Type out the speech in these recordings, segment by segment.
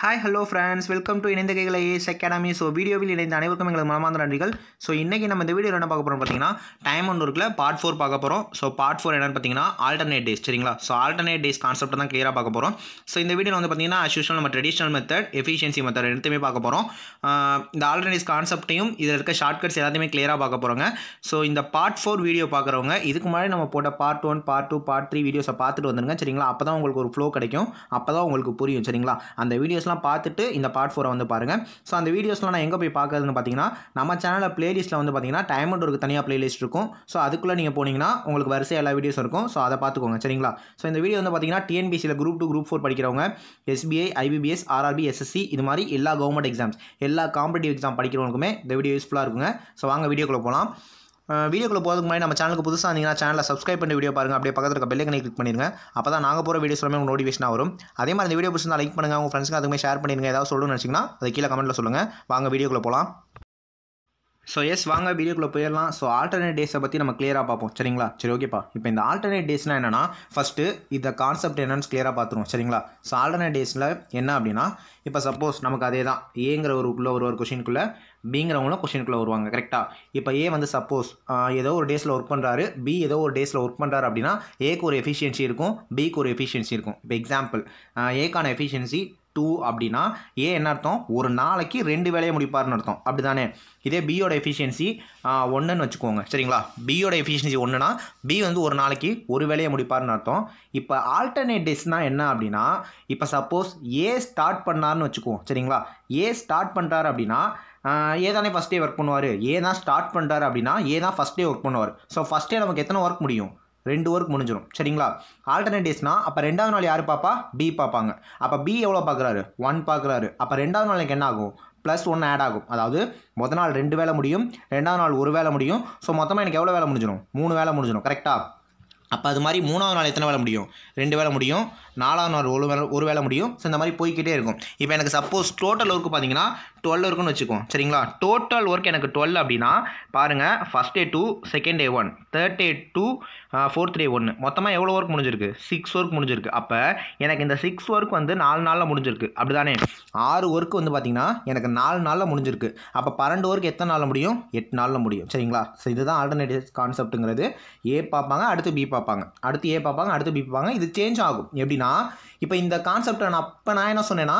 hi hello friends welcome to இணைந்த கைகளை ace academy so வீடியோவில் இணைந்த அனைவருக்கும் எங்களுக்கு மனமார்ந்த நன்றிகள் ஸோ இன்றைக்கி நம்ம இந்த வீடியோ என்ன பார்க்க போகிறோம் பார்த்தீங்கன்னா டைம் ஒன்று இருக்குல்ல பார்ட் ஃபோர் பார்க்க போகிறோம் ஸோ பார்ட் ஃபோர் என்னென்னு பார்த்தீங்கன்னா ஆல்டர்னேட் டேஸ் சரிங்களா ஸோ ஆல்டர்னேட் டேஸ் கான்செப்ட் தான் கிளியராக பார்க்க போகிறோம் ஸோ இந்த வீடியோ வந்து பார்த்தீங்கன்னா அஸ்யூஷனல் நம்ம ட்ரெடிஷனல் மெத்தட் எஃபிஷியன்சி மெத்தட் எடுத்துமே பார்க்க போகிறோம் இந்த ஆல்டர்னேட் கான்செப்ட்டையும் இதில் இருக்க ஷார்ட்கட்ஸ் எல்லாத்தையுமே கிளியராக பார்க்க போகிறோங்க ஸோ இந்த பார்ட் ஃபோர் வீடியோ பார்க்குறவங்க இதுக்கு முன்னாடி நம்ம போட்ட part one part two part three வீடியோஸை பார்த்துட்டு வந்துருங்க சரிங்களா அப்போ தான் உங்களுக்கு ஒரு ஃப்ளோ கிடைக்கும் அப்போ தான் உங்களுக்கு புரியும் சரிங்களா அந்த வீடியோஸ் வீடியோஸ்லாம் பார்த்துட்டு இந்த பார்ட் ஃபோரை வந்து பாருங்கள் ஸோ அந்த வீடியோஸ்லாம் நான் எங்கே போய் பார்க்குறதுன்னு பார்த்தீங்கன்னா நம்ம சேனலில் பிளேலிஸ்ட்டில் வந்து பார்த்தீங்கன்னா டைம் அண்ட் ஒர்க்கு தனியாக பிளேலிஸ்ட் இருக்கும் ஸோ அதுக்குள்ளே நீங்கள் போனீங்கன்னா உங்களுக்கு வரிசை எல்லா வீடியோஸ் இருக்கும் ஸோ அதை பார்த்துக்கோங்க சரிங்களா ஸோ இந்த வீடியோ வந்து பார்த்தீங்கன்னா டிஎன்பிசியில் குரூப் டூ குரூப் ஃபோர் படிக்கிறவங்க எஸ்பிஐ ஐபிபிஎஸ் ஆர்ஆர்பி எஸ்எஸ்சி இது மாதிரி எல்லா கவர்மெண்ட் எக்ஸாம்ஸ் எல்லா காம்படிட்டிவ் எக்ஸாம் படிக்கிறவங்களுக்குமே இந்த வீடியோ யூஸ்ஃபுல்லாக இருக்குங்க ஸோ வாங்க வீடியோக்குள்ளே போகலாம் வீடியோக்குள்ளே போகிறதுக்கு முன்னாடி நம்ம சேனலுக்கு புதுசாக இருந்தீங்கன்னா சேனலில் சப்ஸ்கிரைப் பண்ணி வீடியோ பாருங்கள் அப்படியே பக்கத்தில் இருக்க பெல்லைக்கனை கிளிக் பண்ணிடுங்க அப்போ தான் நாங்கள் போகிற வீடியோ சொல்லுமே உங்களுக்கு நோட்டிஃபிகேஷனாக வரும் அதே மாதிரி இந்த வீடியோ பிடிச்சிருந்தால் லைக் பண்ணுங்கள் உங்கள் ஃப்ரெண்ட்ஸ்க்கு அதுவுமே ஷேர் பண்ணிடுங்க ஏதாவது சொல்லணும்னு நினச்சிங்கன்னா அதை கீழே கமெண்ட்டில் சொல்லுங்கள் வாங்க வீடியோக்குள்ளே போகலாம் ஸோ எஸ் வாங்க வீடியோக்குள்ளே போயிடலாம் ஸோ ஆல்டர்னேட் டேஸை பற்றி நம்ம கிளியராக பார்ப்போம் சரிங்களா சரி ஓகேப்பா இப்போ இந்த ஆல்டர்னேட் டேஸ்னால் என்னென்னா ஃபஸ்ட்டு இந்த கான்செப்ட் என்னென்னு கிளியராக பார்த்துருவோம் சரிங்களா ஸோ ஆல்டர்னேட் டேஸில் என்ன அப்படின்னா இப்போ சப்போஸ் நமக்கு அதே தான் ஏங்கிற ஒரு உள்ள ஒரு ஒரு கொஷினுக்குள்ளே பிங்கிறவங்களும் கொஷினுக்குள்ளே வருவாங்க கரெக்டாக இப்போ ஏ வந்து சப்போஸ் ஏதோ ஒரு டேஸில் ஒர்க் பண்ணுறாரு பி ஏதோ ஒரு டேஸில் ஒர்க் பண்ணுறாரு அப்படின்னா ஏக்கு ஒரு எஃபிஷியன்சி இருக்கும் பிக்கு ஒரு எஃபிஷியன்சி இருக்கும் இப்போ எக்ஸாம்பிள் ஏக்கான எஃபிஷியன்சி டூ அப்படின்னா ஏ என்ன அர்த்தம் ஒரு நாளைக்கு ரெண்டு வேலையை முடிப்பார்னு அர்த்தம் அப்படி தானே இதே பியோட எஃபிஷியன்சி ஒன்றுன்னு வச்சுக்கோங்க சரிங்களா பியோட எஃபிஷியன்சி ஒன்றுனா பி வந்து ஒரு நாளைக்கு ஒரு வேலையை முடிப்பார்னு அர்த்தம் இப்போ ஆல்டர்னேட் டேஸ்னால் என்ன அப்படின்னா இப்போ சப்போஸ் ஏ ஸ்டார்ட் பண்ணார்னு வச்சுக்குவோம் சரிங்களா ஏ ஸ்டார்ட் பண்ணுறாரு அப்படின்னா ஏ தானே ஃபஸ்ட் டே ஒர்க் பண்ணுவார் ஏ தான் ஸ்டார்ட் பண்ணுறாரு அப்படின்னா ஏ தான் ஃபஸ்ட் டே ஒர்க் பண்ணுவார் ஸோ ஃபஸ்ட் டே நமக்கு எத்தனை ஒர்க் முடியும் ரெண்டு ஒர்க் முடிஞ்சிடும் சரிங்களா ஆல்டர்னேட் அப்போ ரெண்டாவது நாள் யார் பார்ப்பா பி பார்ப்பாங்க அப்போ பி எவ்வளோ பார்க்குறாரு ஒன் பார்க்குறாரு அப்போ ரெண்டாவது நாளைக்கு என்ன ஆகும் ப்ளஸ் ஒன் ஆட் ஆகும் அதாவது மொதல் நாள் ரெண்டு வேலை முடியும் ரெண்டாவது நாள் ஒரு வேலை முடியும் ஸோ மொத்தமாக எனக்கு எவ்வளோ வேலை முடிஞ்சிடும் மூணு வேலை முடிஞ்சிடும் கரெக்டாக அப்போ அது மாதிரி மூணாவது நாள் எத்தனை வேலை முடியும் ரெண்டு வேலை முடியும் நாலாம் நாள் ஒரு வேலை ஒரு வேலை முடியும் ஸோ இந்த மாதிரி போய்கிட்டே இருக்கும் இப்போ எனக்கு சப்போஸ் டோட்டல் ஒர்க்கு பார்த்தீங்கன்னா டுவெல் இருக்குன்னு வச்சுக்கோம் சரிங்களா டோட்டல் ஒர்க் எனக்கு டுவெல் அப்படின்னா பாருங்கள் first day two second day one third day two fourth day ஒன்று மொத்தமாக எவ்வளோ ஒர்க் முடிஞ்சிருக்கு சிக்ஸ் ஒர்க் முடிஞ்சிருக்கு அப்போ எனக்கு இந்த சிக்ஸ் ஒர்க் வந்து நாலு நாளில் முடிஞ்சிருக்கு அப்படி தானே ஆறு ஒர்க் வந்து பார்த்திங்கன்னா எனக்கு நாலு நாளில் முடிஞ்சிருக்கு அப்போ பன்னெண்டு ஒர்க் எத்தனை நாளில் முடியும் எட்டு நாளில் முடியும் சரிங்களா ஸோ இதுதான் ஆல்டர்னேட்டிவ் கான்செப்ட்டுங்கிறது ஏ பார்ப்பாங்க அடுத்து பி பார்ப்பாங்க அடுத்து ஏ பார்ப்பாங்க அடுத்து பி பார்ப்பாங்க இது சேஞ்ச் ஆகும் எப்படின்னா nah இப்போ இந்த கான்செப்டை நான் அப்போ நான் என்ன சொன்னேன்னா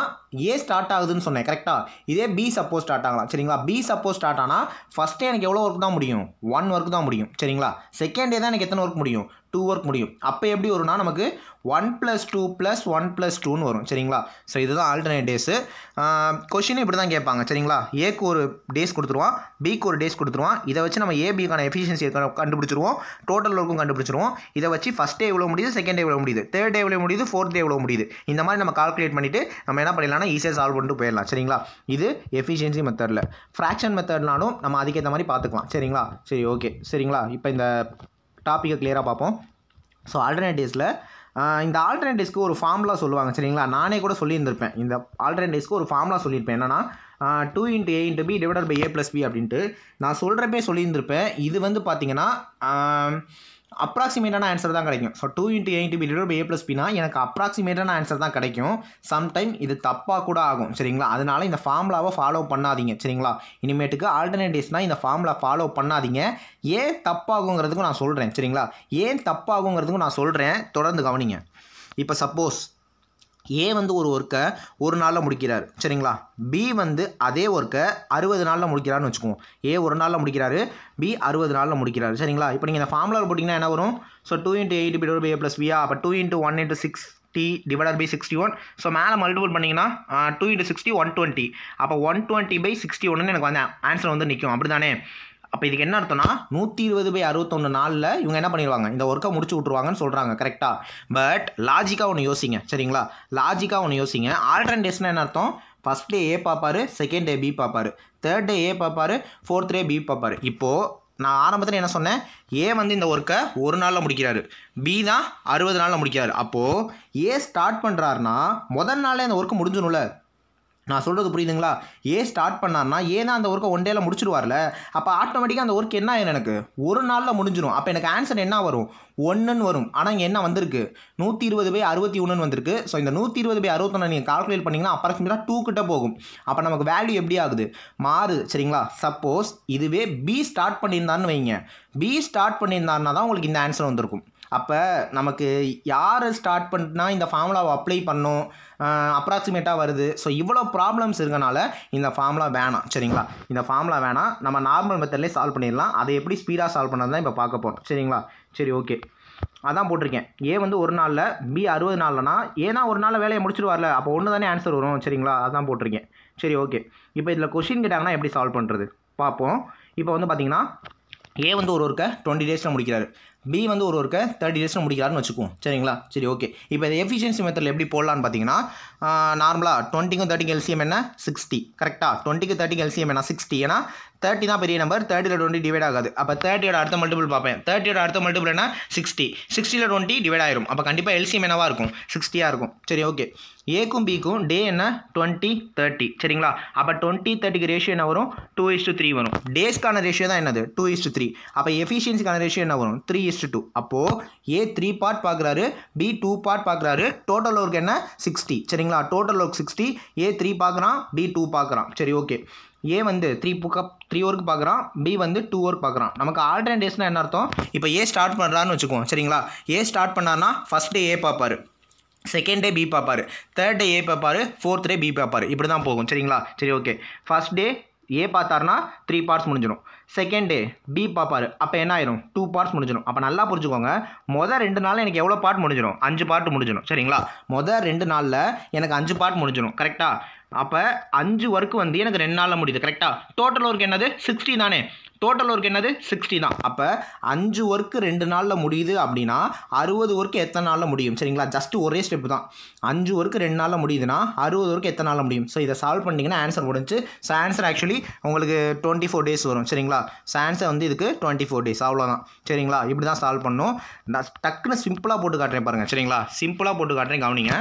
ஏ ஸ்டார்ட் ஆகுதுன்னு சொன்னேன் கரெக்டாக இதே பி சப்போஸ் ஸ்டார்ட் ஆகலாம் சரிங்களா பி சப்போஸ் ஸ்டார்ட் ஆனால் ஃபஸ்ட்டே எனக்கு எவ்வளோ ஒர்க் தான் முடியும் ஒன் ஒர்க் தான் முடியும் சரிங்களா செகண்ட் டே தான் எனக்கு எத்தனை ஒர்க் முடியும் டூ ஒர்க் முடியும் அப்போ எப்படி வரும்னா நமக்கு one plus two plus one plus டூன்னு வரும் சரிங்களா ஸோ இதுதான் ஆல்டர்னேட் டேஸு கொஷினும் இப்படி தான் கேட்பாங்க சரிங்களா ஏக்கு ஒரு டேஸ் கொடுத்துருவான் பிக்கு ஒரு டேஸ் கொடுத்துருவான் இதை வச்சு நம்ம ஏபிக்கான எஃபிஷியன்சி கண்டுபிடிச்சிருவோம் டோட்டல் ஒர்க்கும் கண்டுபிடிச்சிருவோம் இதை வச்சு ஃபஸ்ட் டே எவ்வளோ முடியுது செகண்ட் டே எவ்வளோ முடியுது தேர்ட் டே எவ்வளோ முடியுது ஃபோர்த் டே எவ்வளோ முடியுது இந்த மாதிரி நம்ம கால்குலேட் பண்ணிவிட்டு நம்ம என்ன பண்ணிடலாம்னா ஈஸியாக சால்வ் பண்ணிட்டு போயிடலாம் சரிங்களா இது எஃபிஷியன்சி மெத்தடில் ஃப்ராக்ஷன் மெத்தட்னாலும் நம்ம அதுக்கேற்ற மாதிரி பார்த்துக்கலாம் சரிங்களா சரி ஓகே சரிங்களா இப்போ இந்த டாப்பிக்கை கிளியராக பார்ப்போம் ஸோ ஆல்டர்னேட்டிவ்ஸில் இந்த ஆல்டர்னேட்டிவ்ஸ்க்கு ஒரு ஃபார்முலா சொல்லுவாங்க சரிங்களா நானே கூட சொல்லியிருந்திருப்பேன் இந்த ஆல்டர்னேட்டிவ்ஸ்க்கு ஒரு ஃபார்முலா சொல்லியிருப்பேன் என்னன்னா two into A into B divided by A plus B அப்படின்ட்டு நான் சொல்கிறப்பே சொல்லியிருந்திருப்பேன் இது வந்து பார்த்திங்கன்னா அப்ராக்சிமேட்டான ஆன்சர் தான் கிடைக்கும் so two into A B divide by A plus பினா எனக்கு அப்ராக்சிமேட்டான ஆன்சர் தான் கிடைக்கும் சம்டைம் இது தப்பாக கூட ஆகும் சரிங்களா அதனால் இந்த ஃபார்முலாவை ஃபாலோ பண்ணாதீங்க சரிங்களா இனிமேட்டுக்கு ஆல்டர்னேட்டிவ்ஸ்னால் இந்த ஃபார்முலா ஃபாலோ பண்ணாதீங்க ஏன் தப்பாகுங்கிறதுக்கும் நான் சொல்கிறேன் சரிங்களா ஏன் தப்பாகுங்கிறதுக்கும் நான் சொல்கிறேன் தொடர்ந்து கவனிங்க இப்போ சப்போஸ் ஏ வந்து ஒரு ஒர்க்கை ஒரு நாளில் முடிக்கிறார் சரிங்களா பி வந்து அதே ஒர்க்கை அறுபது நாளில் முடிக்கிறான்னு வச்சுக்கோங்க ஏ ஒரு நாளில் முடிக்கிறாரு பி அறுபது நாளில் முடிக்கிறாரு சரிங்களா இப்போ நீங்கள் இந்த ஃபார்முலாவில் போட்டிங்கன்னா என்ன வரும் so two into eight B B A plus பியா அப்போ two into one into six டி divider by sixty one so மேலே மல்டிபிள் பண்ணிங்கன்னா two into sixty one twenty அப்போ ஒன் டுவெண்ட்டி பை சிக்ஸ்டி ஒன்னு எனக்கு வந்து ஆன்சர் வந்து நிற்கும் அப்படி தானே அப்போ இதுக்கு என்ன அர்த்தம்னா நூற்றி இருபது பை அறுபத்தொன்று நாளில் இவங்க என்ன பண்ணிடுவாங்க இந்த ஒர்க்கை முடிச்சு விட்ருவாங்கன்னு சொல்கிறாங்க கரெக்டாக பட் லாஜிக்காக ஒன்று யோசிங்க சரிங்களா லாஜிக்காக ஒன்று யோசிங்க ஆல்டர்னேஷன் என்ன அர்த்தம் ஃபஸ்ட் டே ஏ பார்ப்பாரு செகண்ட் டே பி பார்ப்பாரு தேர்ட் டே ஏ பார்ப்பாரு ஃபோர்த் டே பி பார்ப்பாரு இப்போது நான் ஆரம்பத்தில் என்ன சொன்னேன் ஏ வந்து இந்த ஒர்க்கை ஒரு நாளில் முடிக்கிறாரு பி தான் அறுபது நாளில் முடிக்கிறாரு அப்போது ஏ ஸ்டார்ட் பண்ணுறாருனா முதல் நாளில் இந்த ஒர்க்கு முடிஞ்சணும்ல நான் சொல்கிறது புரியுதுங்களா ஏ ஸ்டார்ட் பண்ணார்னா ஏன் அந்த ஒர்க்கை ஒன் டேயில் முடிச்சிடுவார்ல அப்போ ஆட்டோமேட்டிக்காக அந்த ஒர்க் என்ன எனக்கு ஒரு நாளில் முடிஞ்சிடும் அப்போ எனக்கு ஆன்சர் என்ன வரும் ஒன்றுன்னு வரும் ஆனால் இங்கே என்ன வந்திருக்கு நூற்றி இருபது பை அறுபத்தி ஒன்றுன்னு வந்திருக்கு ஸோ இந்த நூற்றி இருபது பை அறுபத்தொன்று நீங்கள் கால்குலேட் பண்ணிங்கன்னா அப்ராக்சிமேட்டாக டூ கிட்டே போகும் அப்போ நமக்கு வேல்யூ எப்படி ஆகுது மாறுது சரிங்களா சப்போஸ் இதுவே பி ஸ்டார்ட் பண்ணியிருந்தான்னு வைங்க பி ஸ்டார்ட் பண்ணியிருந்தான்னா தான் உங்களுக்கு இந்த ஆன்சர் வந்திருக்கும் அப்போ நமக்கு யார் ஸ்டார்ட் பண்ணால் இந்த ஃபார்முலாவை அப்ளை பண்ணோம் அப்ராக்சிமேட்டாக வருது ஸோ இவ்வளோ ப்ராப்ளம்ஸ் இருக்கனால இந்த ஃபார்முலா வேணாம் சரிங்களா இந்த ஃபார்முலா வேணாம் நம்ம நார்மல் மெத்தட்லேயே சால்வ் பண்ணிடலாம் அதை எப்படி ஸ்பீடாக சால்வ் பண்ணது தான் இப்போ பார்க்க போகிறோம் சரிங்களா சரி ஓகே அதான் போட்டிருக்கேன் ஏ வந்து ஒரு நாளில் பி அறுபது நாள்லனா ஏன்னா ஒரு நாளில் வேலையை முடிச்சிடுவார்ல அப்போ ஒன்று தானே ஆன்சர் வரும் சரிங்களா அதான் போட்டிருக்கேன் சரி ஓகே இப்போ இதில் கொஷின் கேட்டாங்கன்னா எப்படி சால்வ் பண்ணுறது பார்ப்போம் இப்போ வந்து பார்த்தீங்கன்னா ஏ வந்து ஒரு ஒருக்க டுவெண்ட்டி டேஸில் முடிக்கிறாரு பி வந்து ஒரு ஒருக்க தேர்ட்டி டேஸில் முடிக்கிறாருன்னு வச்சுக்குவோம் சரிங்களா சரி ஓகே இப்போ இந்த எஃபிஷியன்சி மெத்தடில் எப்படி போடலான்னு பார்த்தீங்கன்னா நார்மலாக டுவெண்ட்டிக்கும் தேர்ட்டிக்கு எல்சிஎம் என்ன சிக்ஸ்டி கரெக்டாக டுவெண்ட்டிக்கு தேர்ட்டிக்கு எல்சிஎம் என்ன சிக்ஸ்டி ஏன்னா தேர்ட்டி தான் பெரிய நம்பர் தேர்ட்டியில் டுவெண்ட்டி டிவைட் ஆகாது அப்போ தேர்ட்டியோட அடுத்த மல்டிபிள் பார்ப்பேன் தேர்ட்டியோட அடுத்த மல்டிபிள் என்ன சிக்ஸ்டி சிக்ஸ்டியில் டுவெண்ட்டி டிவைட் ஆயிரும் அப்போ கண்டிப்பாக எல்சிஎம் என்னவாக இருக்கும் சிக்ஸ்டியாக இருக்கும் சரி ஓகே ஏக்கும் பிக்கும் டே என்ன டுவெண்ட்டி தேர்ட்டி சரிங்களா அப்போ டுவெண்ட்டி தேர்ட்டிக்கு ரேஷியோ என்ன வரும் டூ இஸ் த்ரீ வரும் டேஸ்க்கான ரேஷியோ தான் என்னது டூ இஸ் த்ரீ அப்போ எஃபிஷியன்சிக்கான ரேஷியோ என்ன வரும் த்ரீ இஸ் ஈஸ்ட் டூ அப்போது ஏ த்ரீ பார்ட் பார்க்குறாரு பி டூ பார்ட் பார்க்குறாரு டோட்டல் ஒர்க் என்ன சிக்ஸ்டி சரிங்களா total work sixty A three பார்க்குறான் பி டூ பார்க்குறான் சரி ஓகே ஏ வந்து த்ரீ புக்க த்ரீ ஒர்க் பார்க்குறான் பி வந்து டூ ஒர்க் பார்க்குறான் நமக்கு டேஸ்னால் என்ன அர்த்தம் இப்போ ஏ ஸ்டார்ட் பண்ணுறான்னு வச்சுக்குவோம் சரிங்களா ஏ ஸ்டார்ட் பண்ணார்னா ஃபஸ்ட் டே ஏ பார்ப்பார் செகண்ட் டே பி பார்ப்பார் தேர்ட் டே ஏ பார்ப்பார் ஃபோர்த் டே பி பார்ப்பார் இப்படி தான் போகும் சரிங்களா சரி ஓகே ஃபஸ்ட் டே ஏ பார்த்தார்னா த்ரீ பார்ட்ஸ் முடிஞ்சிடும் செகண்ட் டே பி பார்ப்பார் அப்போ என்ன ஆயிரும் டூ பார்ட்ஸ் முடிஞ்சிடும் அப்போ நல்லா புரிஞ்சுக்கோங்க மொதல் ரெண்டு நாளில் எனக்கு எவ்வளோ பார்ட் முடிஞ்சிடும் அஞ்சு பார்ட் முடிஞ்சிடும் சரிங்களா மொதல் ரெண்டு நாளில் எனக்கு அஞ்சு பார்ட் முடிஞ்சிடும் கரெக்டாக அப்போ அஞ்சு ஒர்க் வந்து எனக்கு ரெண்டு நாளில் முடியுது கரெக்டாக டோட்டல் ஒர்க் என்னது சிக்ஸ்டி தானே டோட்டல் ஒர்க் என்னது சிக்ஸ்டி தான் அப்போ அஞ்சு ஒர்க்கு ரெண்டு நாளில் முடியுது அப்படின்னா அறுபது ஒர்க்கு எத்தனை நாளில் முடியும் சரிங்களா ஜஸ்ட் ஒரே ஸ்டெப் தான் அஞ்சு ஒர்க்கு ரெண்டு நாளில் முடியுதுன்னா அறுபது ஒர்க்கு எத்தனை நாளில் முடியும் ஸோ இதை சால்வ் பண்ணிங்கன்னா ஆன்சர் முடிஞ்சு ஸோ ஆன்சர் ஆக்சுவலி உங்களுக்கு டுவெண்ட்டி ஃபோர் டேஸ் வரும் சரிங்களா ஸோ ஆன்சர் வந்து இதுக்கு டுவெண்ட்டி ஃபோர் டேஸ் அவ்வளோதான் சரிங்களா இப்படி தான் சால்வ் பண்ணும் டக்குன்னு சிம்பிளாக போட்டு காட்டுறேன் பாருங்கள் சரிங்களா சிம்பிளாக போட்டு காட்டுறேன் கவனிங்க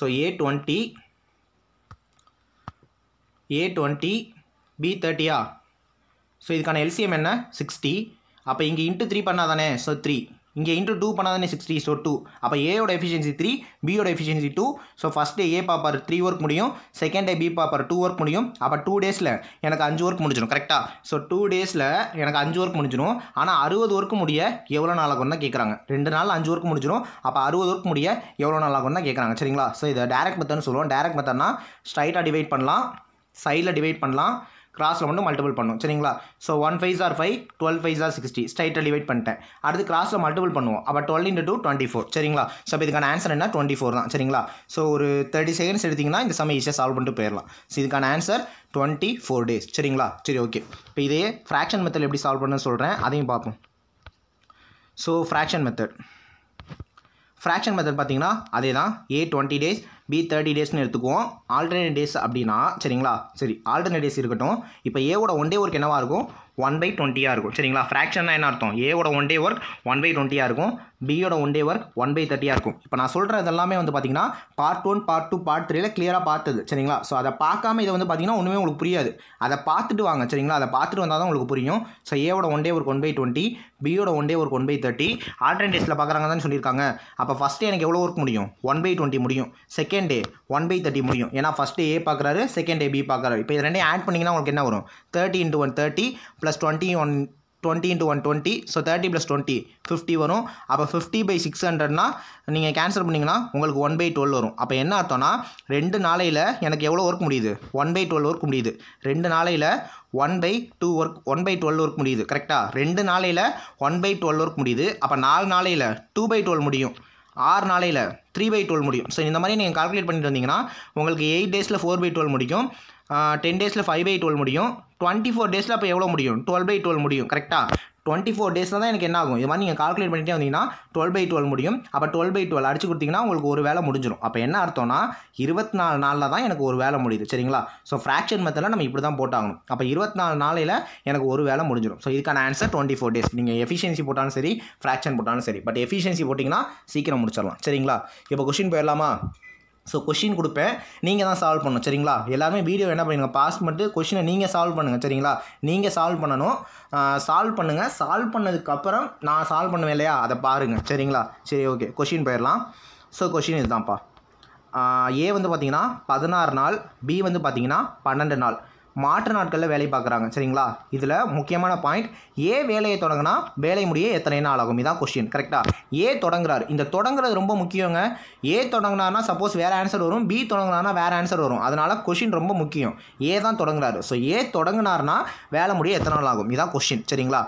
so A twenty A twenty B தேர்ட்டியா ஸோ இதுக்கான எல்சிஎம் என்ன சிக்ஸ்டி அப்போ இங்கே இன்ட்டு த்ரீ பண்ணால் தானே ஸோ த்ரீ இங்கே இன்ட்டு டூ பண்ணால் தானே சிக்ஸ்டி ஸோ டூ அப்போ ஏயோட எஃபிஷியன்சி த்ரீ பியோட efficiency two so first A பாப்பார் த்ரீ ஒர்க் முடியும் செகண்ட் டே பி பாப்பார் டூ ஒர்க் முடியும் அப்போ டூ டேஸில் எனக்கு அஞ்சு ஒர்க் முடிஞ்சிடும் கரெக்டாக ஸோ டூ டேஸில் எனக்கு அஞ்சு ஒர்க் முடிஞ்சிடும் ஆனால் அறுபது ஒர்க் முடிய எவ்வளோ நாள் தான் கேட்குறாங்க ரெண்டு நாள் அஞ்சு ஒர்க் முடிஞ்சிடும் அப்போ அறுபது ஒர்க் முடிய எவ்வளோ நாள் தான் கேட்குறாங்க சரிங்களா ஸோ இதை டேரக்ட் மெத்தட்னு சொல்லுவோம் டேரக்ட் மெத்தட்னா ஸ்ட்ரைட்டாக டிவைட் பண்ணலாம் சைடில் டிவைட் பண்ணலாம் கிராஸில் மட்டும் மல்டிபிள் பண்ணும் சரிங்களா so one five are five twelve five are sixty ஸ்ட்ரைட்டாக டிவைட் பண்ணிட்டேன் அடுத்து கிராஸில் மல்டிபிள் பண்ணுவோம் அப்போ twelve into two twenty four சரிங்களா ஸோ அப்போ இதுக்கான ஆன்சர் என்ன டுவெண்ட்டி ஃபோர் தான் சரிங்களா ஸோ ஒரு தேர்ட்டி செகண்ட்ஸ் எடுத்திங்கன்னா இந்த சமயம் ஈஸியாக சால்வ் பண்ணிட்டு போயிடலாம் ஸோ இதுக்கான ஆன்சர் டுவெண்ட்டி ஃபோர் டேஸ் சரிங்களா சரி ஓகே இப்போ இதே ஃப்ராக்ஷன் மெத்தட் எப்படி சால்வ் பண்ணுன்னு சொல்கிறேன் அதையும் பார்ப்போம் so fraction method fraction method பார்த்தீங்கன்னா அதே தான் A twenty days B thirty டேஸ்னு எடுத்துக்குவோம் ஆல்டர்னேட் டேஸ் அப்படின்னா சரிங்களா சரி ஆல்டர்னேட் டேஸ் இருக்கட்டும் இப்போ ஏவோட ஒன் டே ஒர்க் என்னவாக இருக்கும் ஒன் பை டுவெண்ட்டியாக இருக்கும் சரிங்களா ஃப்ராக்ஷன்னா என்ன அர்த்தம் ஏவோட one day work one by டுவெண்ட்டியாக இருக்கும் பியோட one day work one by தேர்ட்டியாக இருக்கும் இப்போ நான் சொல்கிறது எல்லாமே வந்து பார்த்தீங்கன்னா part one part two part த்ரீல கிளியராக பார்த்தது சரிங்களா ஸோ அதை பார்க்காம இதை வந்து பார்த்தீங்கன்னா ஒன்றுமே உங்களுக்கு புரியாது அதை பார்த்துட்டு வாங்க சரிங்களா அதை பார்த்துட்டு வந்தால் தான் உங்களுக்கு புரியும் ஸோ ஏவோட one day work one by twenty பியோட one day work one by thirty alternate டேஸில் பார்க்குறாங்க பார்க்குறாங்கன்னு சொல்லியிருக்காங்க அப்போ ஃபஸ்ட் டே எனக்கு எவ்வளோ ஒர்க் முடியும் ஒன் பை டுவெண்ட்டி முடியும் second day one by thirty முடியும் ஏன்னா ஃபஸ்ட் டே ஏ பார்க்குறாரு செகண்ட் டே பி பார்க்குறாரு இப்போ இது ரெண்டையும் ஆட் பண்ணிங்கன்னா உங்களுக்கு என்ன வரும் thirty into one thirty plus twenty one twenty into one twenty so thirty plus twenty fifty வரும் அப்போ ஃபிஃப்டி பை சிக்ஸ் ஹண்ட்ரட்னா நீங்கள் கேன்சல் பண்ணிங்கன்னா உங்களுக்கு ஒன் பை டுவெல் வரும் அப்போ என்ன அர்த்தம்னா ரெண்டு நாளையில் எனக்கு எவ்வளோ ஒர்க் முடியுது ஒன் பை டுவெல் ஒர்க் முடியுது ரெண்டு நாளையில் one by two work one by twelve work முடியுது கரெக்டாக ரெண்டு நாளையில் ஒன் பை டுவெல் ஒர்க் முடியுது அப்போ நாலு நாளையில் டூ பை டுவெல் முடியும் ஆறு நாளையில் த்ரீ பை டுவெல் முடியும் ஸோ இந்த மாதிரி நீங்கள் கால்குலேட் பண்ணிட்டு வந்தீங்கன்னா உங்களுக்கு எயிட் டேஸில் ஃபோர் பை டுவெல் முடியும் டென் டேஸில் ஃபைவ் பை டுவெல் முடியும் டுவெண்ட்டி ஃபோர் டேஸில் அப்போ எவ்வளோ முடியும் டுவெல் பை டுவெல் முடியும் கரெக்டாக டுவெண்ட்டி ஃபோர் டேஸில் தான் எனக்கு என்ன ஆகும் இது மாதிரி நீங்கள் கால்குலேட் பண்ணிட்டே வந்தீங்கன்னா டுவெல் பை டுவெல் முடியும் அப்போ டுவெல் பை டுவெல் அடிச்சு கொடுத்தீங்கன்னா உங்களுக்கு ஒரு வேலை முடிஞ்சிடும் அப்போ என்ன அர்த்தம்னா இருபத்தி நாலு நாளில் தான் எனக்கு ஒரு வேலை முடியுது சரிங்களா ஸோ ஃப்ராக்ஷன் மெத்தடில் நம்ம இப்படி தான் போட்டாகணும் அப்போ இருபத்தி நாலு நாளையில் எனக்கு ஒரு வேலை முடிஞ்சிடும் ஸோ இதுக்கான ஆன்சர் டுவெண்ட்டி ஃபோர் டேஸ் நீங்கள் எஃபிஷியன்சி போட்டாலும் சரி ஃப்ராக்ஷன் போட்டாலும் சரி பட் எஃபிஷியன்சி போட்டிங்கன்னா சீக்கிரம் முடிச்சிடலாம் சரிங்களா இப்போ கொஷின் போயிடலாமா ஸோ கொஷின் கொடுப்பேன் நீங்கள் தான் சால்வ் பண்ணணும் சரிங்களா எல்லாருமே வீடியோ என்ன பண்ணுங்கள் பாஸ் பண்ணிட்டு கொஷினை நீங்கள் சால்வ் பண்ணுங்கள் சரிங்களா நீங்கள் சால்வ் பண்ணணும் சால்வ் பண்ணுங்கள் சால்வ் பண்ணதுக்கப்புறம் நான் சால்வ் பண்ணுவேன் இல்லையா அதை பாருங்கள் சரிங்களா சரி ஓகே கொஷின் போயிடலாம் ஸோ கொஷின் இதுதான்ப்பா ஏ வந்து பார்த்தீங்கன்னா பதினாறு நாள் பி வந்து பார்த்தீங்கன்னா பன்னெண்டு நாள் மாற்று நாட்களில் வேலை பார்க்குறாங்க சரிங்களா இதில் முக்கியமான பாயிண்ட் ஏ வேலையை தொடங்கினா வேலை முடிய எத்தனை நாள் ஆகும் இதான் கொஸ்டின் கரெக்டாக ஏ தொடங்குறாரு இந்த தொடங்குறது ரொம்ப முக்கியங்க ஏ தொடங்கினார்னா சப்போஸ் வேறு ஆன்சர் வரும் பி தொடங்கினார்னா வேறு ஆன்சர் வரும் அதனால் கொஷின் ரொம்ப முக்கியம் ஏ தான் தொடங்குறாரு ஸோ ஏ தொடங்கினார்னா வேலை முடிய எத்தனை நாள் ஆகும் இதான் கொஷின் சரிங்களா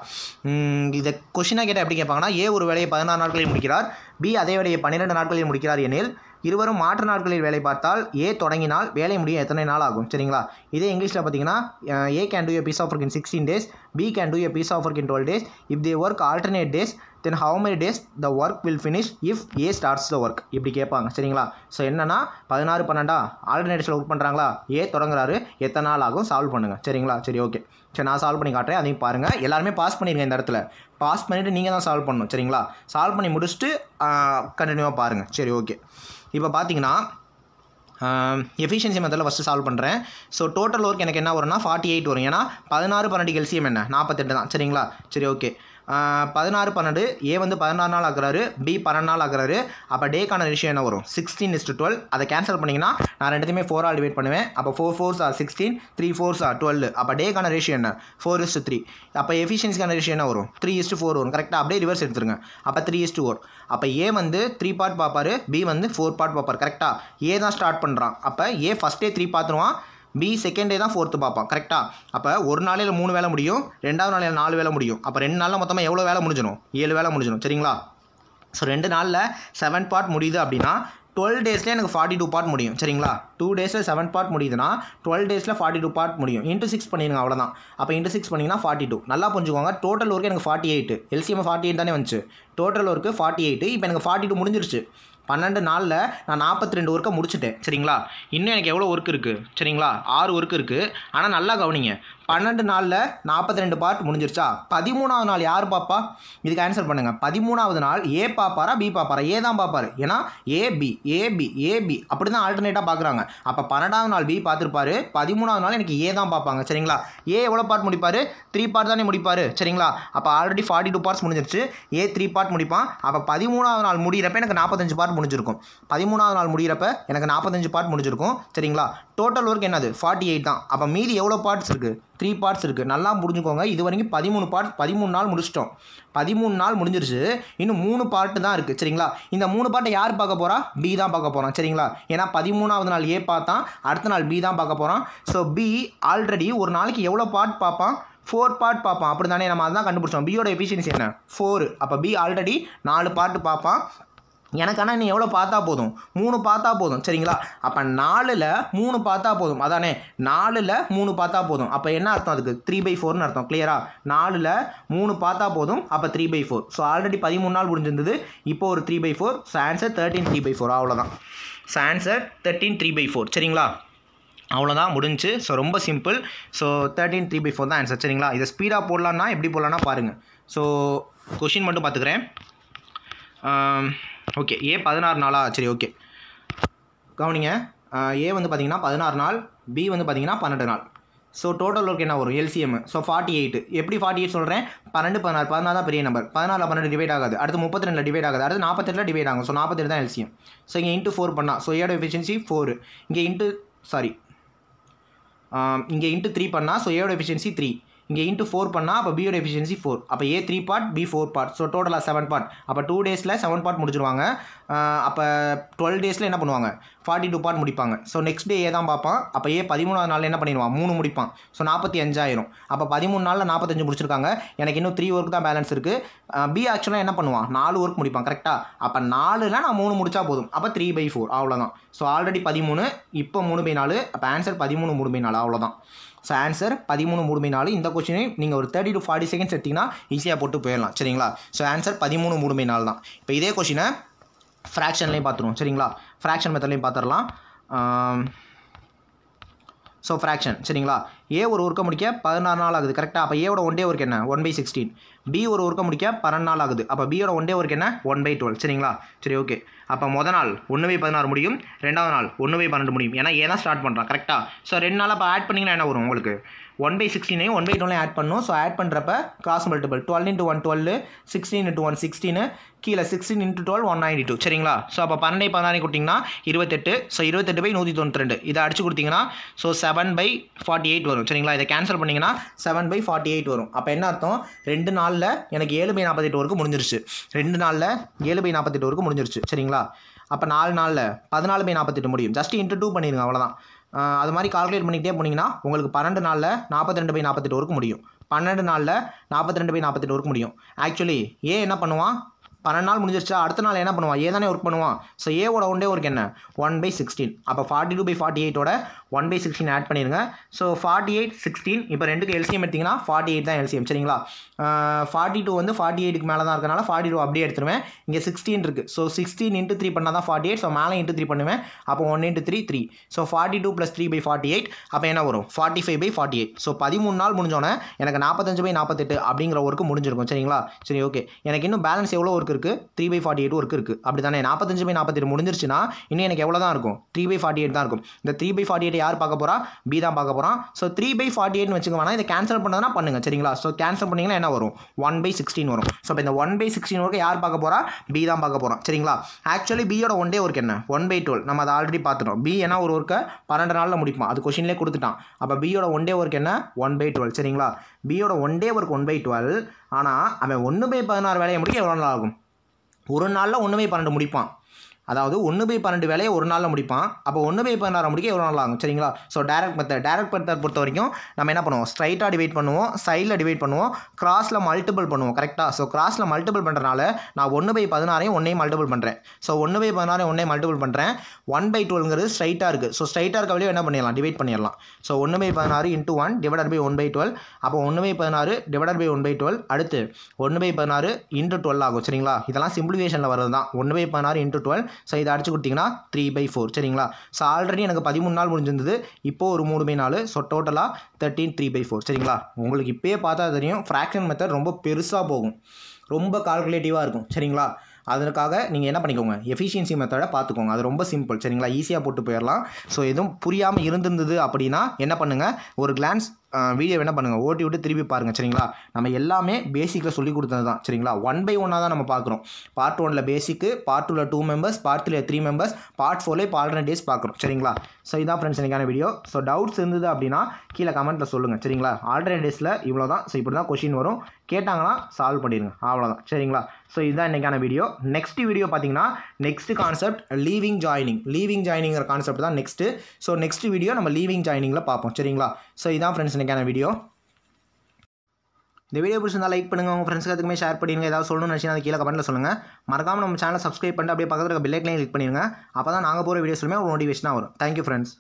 இதை கொஷினாக கேட்டால் எப்படி கேட்பாங்கன்னா ஏ ஒரு வேலையை பதினாறு நாட்களில் முடிக்கிறார் பி அதே வேலையை பன்னிரெண்டு நாட்களில் முடிக்கிறார் எனில் இருவரும் மாற்று நாட்களில் வேலை பார்த்தால் ஏ தொடங்கினால் வேலை முடிய எத்தனை நாள் ஆகும் சரிங்களா இதே இங்கிலீஷில் பார்த்தீங்கன்னா A can do a piece of work in sixteen days B can do a piece of work in twelve days if they work alternate days then how many days the work will finish if A starts the work இப்படி கேட்பாங்க சரிங்களா so என்னென்னா பதினாறு பன்னெண்டா ஆல்டர்னேட்ஸில் work பண்ணுறாங்களா ஏ தொடங்குறாரு எத்தனை நாள் ஆகும் solve பண்ணுங்கள் சரிங்களா சரி ஓகே சரி நான் சால்வ் பண்ணி காட்டுறேன் அதையும் பாருங்கள் எல்லாருமே பாஸ் பண்ணிடுங்க இந்த இடத்துல பாஸ் பண்ணிவிட்டு நீங்கள் தான் சால்வ் பண்ணணும் சரிங்களா சால்வ் பண்ணி முடிச்சுட்டு கண்டினியூவாக பாருங்கள் சரி ஓகே இப்போ பார்த்தீங்கன்னா எஃபிஷியன்சி மெத்தடில் ஃபஸ்ட்டு சால்வ் பண்ணுறேன் ஸோ டோட்டல் ஒர்க் எனக்கு என்ன வரும்னா ஃபார்ட்டி எயிட் வரும் ஏன்னா பதினாறு பன்னெண்டு கெல்சியம் என்ன நாற்பத்தெட்டு தான் சரிங்களா சரி ஓகே பதினாறு பன்னெண்டு ஏ வந்து பதினாறு நாள் ஆக்குறாரு பி பன்னெண்டு நாள் ஆக்குறாரு அப்போ டேக்கான ரேஷியோ என்ன வரும் சிக்ஸ்டீன் இஸ்ட்டு டுவெல் அதை கேன்சல் பண்ணிங்கன்னா நான் ரெண்டுத்தையுமே ஃபோராக டிவைட் பண்ணுவேன் அப்போ four fours are sixteen three fours are twelve அப்போ டேக்கான ரேஷியம் என்ன ஃபோர் இஸ்ட்டு த்ரீ அப்போ எஃபிஷியன்ஸிக்கான ரேஷியோ என்ன வரும் த்ரீ இஸ்ட்டு ஃபோர் வரும் கரெக்டாக அப்படியே ரிவர்ஸ் எடுத்துருங்க அப்போ த்ரீ இஸ்ட்டு ஃபோர் அப்போ ஏ வந்து த்ரீ பார்ட் பார்ப்பார் பி வந்து ஃபோர் பார்ட் பார்ப்பார் கரெக்டாக ஏ தான் ஸ்டார்ட் பண்ணுறான் அப்போ ஏ ஃபஸ்ட்டே த்ரீ பார்த்துருவான் பி செகண்ட் டே தான் ஃபோர்த்து பார்ப்பான் கரெக்டாக அப்போ ஒரு நாளையில் மூணு வேலை முடியும் ரெண்டாவது நாளையில் நாலு வேலை முடியும் அப்போ ரெண்டு நாளில் மொத்தமாக எவ்வளோ வேலை முடிஞ்சிடும் ஏழு வேலை முடிஞ்சிடும் சரிங்களா ஸோ ரெண்டு நாளில் செவன் பார்ட் முடியுது அப்படின்னா டுவெல் டேஸ்லேயே எனக்கு ஃபார்ட்டி டூ பார்ட் முடியும் சரிங்களா டூ டேஸில் செவன் பார்ட் முடியுதுன்னா டுவெல் டேஸில் ஃபார்ட்டி டூ பார்ட் முடியும் இன்ட்டு சிக்ஸ் பண்ணிடுங்க அவ்வளோதான் அப்போ இன்ட்டு சிக்ஸ் பண்ணிங்கன்னா ஃபார்ட்டி டூ நல்லா புரிஞ்சுக்கோங்க டோட்டல் ஒர்க்கு எனக்கு forty eight LCM forty eight தானே வந்துச்சு டோட்டல் ஒர்க்கு ஃபார்ட்டி எயிட் இப்போ எனக்கு ஃபார்ட்டி டூ முடிஞ்சிருச்சு பன்னெண்டு நாளில் நான் நாற்பத்தி ரெண்டு ஒர்க்கை முடிச்சுட்டேன் சரிங்களா இன்னும் எனக்கு எவ்வளோ ஒர்க் இருக்குது சரிங்களா ஆறு ஒர்க் இருக்குது ஆனால் நல்லா கவனிங்க பன்னெண்டு நாளில் நாற்பத்தி ரெண்டு பார்ட் முடிஞ்சிருச்சா பதிமூணாவது நாள் யார் பாப்பா இதுக்கு ஆன்சர் பண்ணுங்கள் பதிமூணாவது நாள் ஏ பாப்பாரா பி பாப்பாரா ஏ தான் பாப்பார் ஏன்னா ஏபி ஏபி ஏபி அப்படி தான் ஆல்டர்னேட்டாக பார்க்குறாங்க அப்போ பன்னெண்டாவது நாள் பி பார்த்துருப்பாரு பதிமூணாவது நாள் எனக்கு ஏ தான் பார்ப்பாங்க சரிங்களா ஏ எவ்வளோ பார்ட் முடிப்பார் த்ரீ பார்ட் தானே முடிப்பார் சரிங்களா அப்போ ஆல்ரெடி ஃபார்ட்டி டூ பார்ட்ஸ் முடிஞ்சிருச்சு ஏ த்ரீ பார்ட் முடிப்பான் அப்போ பதிமூணாவது நாள் முடிகிறப்ப எனக்கு நாற்பத்தஞ்சு பார்ட் முடிஞ்சிருக்கும் பதிமூணாவது நாள் முடிகிறப்ப எனக்கு நாற்பத்தஞ்சு பார்ட் முடிஞ்சிருக்கும் சரிங்களா டோட்டல் ஒர்க் என்னது ஃபார்ட்டி எயிட் தான் அப்போ மீதி எவ்வளோ பார்ட்ஸ் இருக்குது த்ரீ பார்ட்ஸ் இருக்குது நல்லா புரிஞ்சுக்கோங்க இது வரைக்கும் பதிமூணு பார்ட் பதிமூணு நாள் முடிச்சிட்டோம் பதிமூணு நாள் முடிஞ்சிருச்சு இன்னும் மூணு பார்ட்டு தான் இருக்குது சரிங்களா இந்த மூணு பார்ட்டை யார் பார்க்க போகிறா பி தான் பார்க்க போகிறோம் சரிங்களா ஏன்னா பதிமூணாவது நாள் ஏ பார்த்தான் அடுத்த நாள் பி தான் பார்க்க போகிறோம் ஸோ பி ஆல்ரெடி ஒரு நாளைக்கு எவ்வளோ பார்ட் பார்ப்பான் ஃபோர் பார்ட் பார்ப்பான் அப்படி தானே நம்ம அதான் கண்டுபிடிச்சோம் பியோட எஃபிஷியன்சி என்ன ஃபோர் அப்போ பி ஆல்ரெடி நாலு பார்ட் பார்ப்பான் எனக்கு ஆனால் நீ எவ்வளோ பார்த்தா போதும் மூணு பார்த்தா போதும் சரிங்களா அப்போ நாலில் மூணு பார்த்தா போதும் அதானே நாலில் மூணு பார்த்தா போதும் அப்போ என்ன அர்த்தம் அதுக்கு த்ரீ பை ஃபோர்னு அர்த்தம் கிளியரா நாலில் மூணு பார்த்தா போதும் அப்போ three by four so already பதிமூணு நாள் முடிஞ்சிருந்தது இப்போ ஒரு three by four answer thirteen three by four அவ்வளோதான் answer thirteen three by four சரிங்களா அவ்வளோதான் முடிஞ்சு ஸோ ரொம்ப simple so thirteen three by four தான் ஆன்சர் சரிங்களா இதை ஸ்பீடாக போடலான்னா எப்படி போடலான்னா பாருங்கள் ஸோ கொஷின் மட்டும் பார்த்துக்கிறேன் ஓகே ஏ பதினாறு நாளா சரி ஓகே கவனிங்க ஏ வந்து பார்த்தீங்கன்னா பதினாறு நாள் பி வந்து பார்த்தீங்கன்னா பன்னெண்டு நாள் ஸோ டோட்டல் ஒர்க் என்ன வரும் எல்சிஎம் ஸோ ஃபார்ட்டி எயிட் எப்படி ஃபார்ட்டி எயிட் சொல்கிறேன் பன்னெண்டு பதினாறு பதினாறு தான் பெரிய நம்பர் பதினாலு பன்னெண்டு டிவைட் ஆகாது அடுத்து முப்பத்தி ரெண்டு டிவைட் ஆகாது அடுத்து நாற்பத்தெட்டில் டிவைட் ஆகும் ஸோ நாற்பத்தெட்டு தான் எல்சிஎம் ஸோ இங்கே இன்ட்டு ஃபோர் பண்ணால் ஸோ ஏட எஃபிஷியன்சி ஃபோர் இங்கே இன்ட்டு சாரி இங்கே இன்ட்டு த்ரீ பண்ணால் ஸோ ஏட எஃபிஷியன்சி த்ரீ இங்கே இன்ட்டு ஃபோர் பண்ணால் அப்போ பியோட எஃபிஷியன்சி ஃபோர் அப்போ A three part B four part so டோட்டலாக செவன் பார்ட் அப்போ டூ டேஸில் செவன் பார்ட் முடிச்சிருவாங்க அப்போ டுவெல் டேஸில் என்ன பண்ணுவாங்க ஃபார்ட்டி டூ பார்ட் முடிப்பாங்க ஸோ நெக்ஸ்ட் டே ஏ தான் பார்ப்பான் அப்போ ஏ பதிமூணாவது நாளில் என்ன பண்ணிடுவான் மூணு முடிப்பான் ஸோ நாற்பத்தி அஞ்சாயிரம் அப்போ பதிமூணு நாளில் நாற்பத்தஞ்சு முடிச்சிருக்காங்க எனக்கு இன்னும் த்ரீ ஒர்க் தான் பேலன்ஸ் இருக்குது பி ஆக்சுவலாக என்ன பண்ணுவான் நாலு ஒர்க் முடிப்பான் கரெக்டாக அப்போ நாலுல நான் மூணு முடிச்சா போதும் அப்போ த்ரீ பை ஃபோர் அவ்வளோதான் ஸோ ஆல்ரெடி பதிமூணு இப்போ மூணு பை நாலு அப்போ ஆன்சர் பதிமூணு மூணு பை நாலு அவ்வளோதான் ஸோ ஆன்சர் பதிமூணு மூணுமை நாலு இந்த கொஸ்டினை நீங்கள் ஒரு தேர்ட்டி டு ஃபார்ட்டி செகண்ட்ஸ் எடுத்திங்கன்னா ஈஸியாக போட்டு போயிடலாம் சரிங்களா ஸோ ஆன்சர் பதிமூணு மூணுமை நாலு தான் இப்போ இதே கொஷினை ஃப்ராக்ஷன்லேயும் பார்த்துருவோம் சரிங்களா ஃப்ராக்ஷன் மெத்தட்லேயும் பார்த்துடலாம் ஸோ ஃப்ராக்ஷன் சரிங்களா ஏ ஒரு ஒர்க்கை முடிக்க பதினாறு நாள் ஆகுது கரெக்டாக அப்போ ஏவோட ஒன் டே ஒர்க் என்ன ஒன் பை சிக்ஸ்டீன் பி ஒரு ஒர்க்கை முடிக்க பன்னெண்டு நாள் ஆகுது அப்போ பியோட ஒன் டே ஒர்க் என்ன ஒன் பை டுவெல் சரிங்களா சரி ஓகே அப்போ மொதல் நாள் ஒன்று பை பதினாறு முடியும் ரெண்டாவது நாள் ஒன்று பை பன்னெண்டு முடியும் ஏன்னா ஏ தான் ஸ்டார்ட் பண்ணுறான் கரெக்டாக ஸோ ரெண்டு நாள் அப்போ ஆட் பண்ணிங்கன்னா என்ன வரும் உங்களுக்கு ஒன் பை சிக்ஸ்டீனையும் ஒன் பை டுவெலையும் ஆட் பண்ணும் ஸோ ஆட் பண்ணுறப்ப cross multiple twelve into one twelve sixteen into one sixteen கீழே sixteen into twelve one ninety two சரிங்களா ஸோ அப்போ பன்னெண்டு பதினாறு கொடுத்தீங்கன்னா இருபத்தெட்டு ஸோ இருபத்தெட்டு பை நூற்றி தொண்ணூற்றி ரெண்டு இதை அடிச்சு கொடுத்தீங்கன்னா so seven by forty eight வரும் சரிங்களா இதை கேன்சல் பண்ணிங்கன்னா செவன் பை ஃபார்ட்டி எயிட் வரும் அப்போ என்ன அர்த்தம் ரெண்டு நாளில் எனக்கு ஏழு பை நாற்பத்தெட்டு வரைக்கும் முடிஞ்சிருச்சு ரெண்டு நாளில் ஏழு பை நாற்பத்தெட்டு வரைக்கும் முடிஞ்சிருச்சு சரிங்களா அப்போ நாலு நாளில் பதினாலு பை நாற்பத்தெட்டு முடியும் ஜஸ்ட் இன்ட்டு டூ பண்ணிடுங்க அவ்வளோதான் அது மாதிரி கால்குலேட் பண்ணிக்கிட்டே போனீங்கன்னா உங்களுக்கு பன்னெண்டு நாளில் நாற்பத்தி ரெண்டு பை நாற்பத்தெட்டு ஒர்க்கு முடியும் பன்னெண்டு நாளில் நாற்பத்தி ரெண்டு பை நாற்பத்தெட்டு ஒர்க்கு முடியும் ஆக்சுவலி ஏ என்ன பண்ணுவான் பன்னெண்டு நாள் முடிஞ்சிருச்சா அடுத்த நாள் என்ன பண்ணுவான் ஏ தானே ஒர்க் பண்ணுவான் ஸோ ஏவோட ஒன்டே ஒர்க் என்ன ஒன் பை சிக்ஸ்டீன் அப்போ ஃபார்ட்டி டூ பை ஃபார்ட்டி எயிட்டோட ஒன் பை சிக்ஸ்டீன் ஆட் பண்ணிடுங்க ஸோ ஃபார்ட்டி எயிட் சிக்ஸ்டீன் இப்போ ரெண்டுக்கு எல்சிஎம் எடுத்திங்கன்னா ஃபார்ட்டி எயிட் தான் எல்சிஎம் சரிங்களா ஃபார்ட்டி டூ வந்து ஃபார்ட்டி எயிட்டுக்கு மேலே தான் இருக்கனால ஃபார்ட்டி டூ அப்படியே எடுத்துருவேன் இங்கே சிக்ஸ்டீன் இருக்குது ஸோ சிக்ஸ்டீன் இன்ட்டு த்ரீ பண்ணால் தான் ஃபார்ட்டி எயிட் ஸோ மேலே இன்ட்டு த்ரீ பண்ணுவேன் அப்போ one into three three so forty two plus three by forty eight அப்போ என்ன வரும் forty five by forty eight so பதிமூணு நாள் முடிஞ்சோன்னே எனக்கு நாற்பத்தஞ்சு பை நாற்பத்தெட்டு அப்படிங்கிற ஒர்க்கு முடிஞ்சிருக்கும் சரிங்களா சரி ஓகே எனக்கு இன்னும் பேலன்ஸ் எவ்வளோ ஒர்க் இருக்குது three by forty eight work இருக்குது அப்படி தானே நாற்பத்தஞ்சு பை நாற்பத்தெட்டு முடிஞ்சிருச்சுன்னா இன்னும் எனக்கு எவ்வளோ தான் இருக்கும் த்ரீ பை ஃபார்ட்டி எயிட் தான் இருக்கும் இந்த த்ரீ பை ஃபார்ட்டி எயிட் இதில் யார் பார்க்க போகிறா பி தான் பார்க்க போகிறான் ஸோ த்ரீ பை ஃபார்ட்டி எயிட்னு வச்சுக்க வேணா இதை கேன்சல் பண்ணதுனா பண்ணுங்க சரிங்களா ஸோ கேன்சல் பண்ணிங்கன்னா என்ன வரும் ஒன் பை சிக்ஸ்டீன் வரும் ஸோ இப்போ இந்த ஒன் பை சிக்ஸ்டீன் ஒர்க்கு யார் பார்க்க போகிறா பி தான் பார்க்க போகிறோம் சரிங்களா ஆக்சுவலி பியோட ஒன் டே ஒர்க் என்ன ஒன் பை டுவெல் நம்ம அதை ஆல்ரெடி பார்த்துட்டோம் பி ஏன்னா ஒரு ஒர்க்கை பன்னெண்டு நாளில் முடிப்போம் அது கொஷின்லேயே கொடுத்துட்டான் அப்போ பியோட ஒன் டே ஒர்க் என்ன ஒன் பை டுவெல் சரிங்களா பியோட one day work one by twelve ஆனால் அவன் ஒன்று பை பதினாறு வேலையை முடிக்க எவ்வளோ நாள் ஆகும் ஒரு நாளில் ஒன்று பை பன்னெண்டு முடிப்பான் அதாவது ஒன்று பை பன்னெண்டு வேலையை ஒரு நாளில் முடிப்பான் அப்போ ஒன்று பை பதினாறு முடிக்க ஒரு நாள் ஆகும் சரிங்களா so direct method direct method பொறுத்த வரைக்கும் நம்ம என்ன பண்ணுவோம் ஸ்ட்ரைட்டாக டிவைட் பண்ணுவோம் சைடில் டிவைட் பண்ணுவோம் கிராஸில் மல்டிபிள் பண்ணுவோம் கரெக்டாக ஸோ கிராஸில் மல்டிபிள் பண்ணுறனால நான் ஒன்று பை பதினாறையும் ஒன்றையும் மல்டிபிள் பண்ணுறேன் ஸோ ஒன்று பை பதினாறையும் ஒன்றையும் மல்டிபிள் பண்ணுறேன் ஒன் பை டுவெல்ங்கிறது ஸ்ட்ரைட்டாக இருக்குது ஸோ ஸ்ட்ரைட்டாக இருக்க வழியும் என்ன பண்ணிடலாம் டிவைட் பண்ணிடலாம் ஸோ ஒன்று பை பதினாறு into one divide by one by twelve அப்போ ஒன்று பை பதினாறு divide by one by twelve அடுத்து ஒன்று பை பதினாறு இன்ட்டு டுவெல் ஆகும் சரிங்களா இதெல்லாம் சிம்பிளிஃபிகேஷனில் வரது தான் ஒன்று பை பதினாறு இன்ட்டு டுவெல் ஸோ இதை அடிச்சு கொடுத்தீங்கன்னா த்ரீ பை ஃபோர் சரிங்களா ஸோ ஆல்ரெடி எனக்கு பதிமூணு நாள் முடிஞ்சிருந்தது இப்போது ஒரு மூணு பை நாலு ஸோ டோட்டலாக தேர்ட்டின் த்ரீ பை ஃபோர் சரிங்களா உங்களுக்கு இப்போயே பார்த்தா தெரியும் ஃப்ராக்ஷன் மெத்தட் ரொம்ப பெருசாக போகும் ரொம்ப கால்குலேட்டிவாக இருக்கும் சரிங்களா அதற்காக நீங்கள் என்ன பண்ணிக்கோங்க எஃபிஷியன்சி மெத்தடை பார்த்துக்கோங்க அது ரொம்ப சிம்பிள் சரிங்களா ஈஸியாக போட்டு போயிடலாம் ஸோ எதுவும் புரியாமல் இருந்திருந்தது அப்படின்னா என்ன பண்ணுங்கள் ஒரு கிளான்ஸ் வீடியோ என்ன பண்ணுங்கள் ஓட்டி விட்டு திருப்பி பாருங்கள் சரிங்களா நம்ம எல்லாமே பேசிக்கில் சொல்லி கொடுத்தது தான் சரிங்களா ஒன் பை ஒன்னாக தான் நம்ம பார்க்குறோம் பார்ட் ஒனில் பேசிக்கு பார்ட் டூவில் two members part three three members part ஃபோர்லேயே பால்டன டேஸ் பார்க்குறோம் சரிங்களா ஸோ இதான் ஃப்ரெண்ட்ஸ் எனக்கான வீடியோ ஸோ டவுட்ஸ் இருந்தது அப்படின்னா கீழே கமெண்ட்டில் சொல்லுங்கள் சரிங்களா ஆல்டர்னேட் டேஸில் இவ்வளோ தான் ஸோ இப்படி தான் கொஷின் வரும் கேட்டாங்கன்னா சால்வ் பண்ணிடுங்க அவ்வளோதான் சரிங்களா ஸோ இதுதான் இன்றைக்கான வீடியோ நெக்ஸ்ட் வீடியோ பார்த்தீங்கன்னா next concept leaving joining leaving ஜாயினிங்கிற கான்செப்ட் தான் நெக்ஸ்ட்டு ஸோ நெக்ஸ்ட் வீடியோ நம்ம லீவிங் ஜாயினிங்கில் பார்ப்போம் சரிங்களா ஸோ இதான் ஃப்ரெண்ட்ஸ் இன்றைக்கான வீடியோ இந்த வீடியோ பிடிச்சிருந்தா லைக் பண்ணுங்கள் உங்கள் ஃப்ரெண்ட்ஸ்க்கு அதுக்குமே ஷேர் பண்ணிடுங்க ஏதாவது சொல்லணும்னு நினச்சினா அது கீழே கமெண்ட்டில் சொல்லுங்கள் மறக்காமல் நம்ம சேனலை சப்ஸ்கிரைப் பண்ணிட்டு அப்படியே பக்கத்தில் இருக்க கிளிக் பண்ணிடுங்க அப்போ தான் நாங்கள் போகிற வீடியோஸ்லுமே ஒரு நோட்டிஃபிகேஷனாக வரும் தேங்க்யூ ஃப்ரெண்ட்ஸ்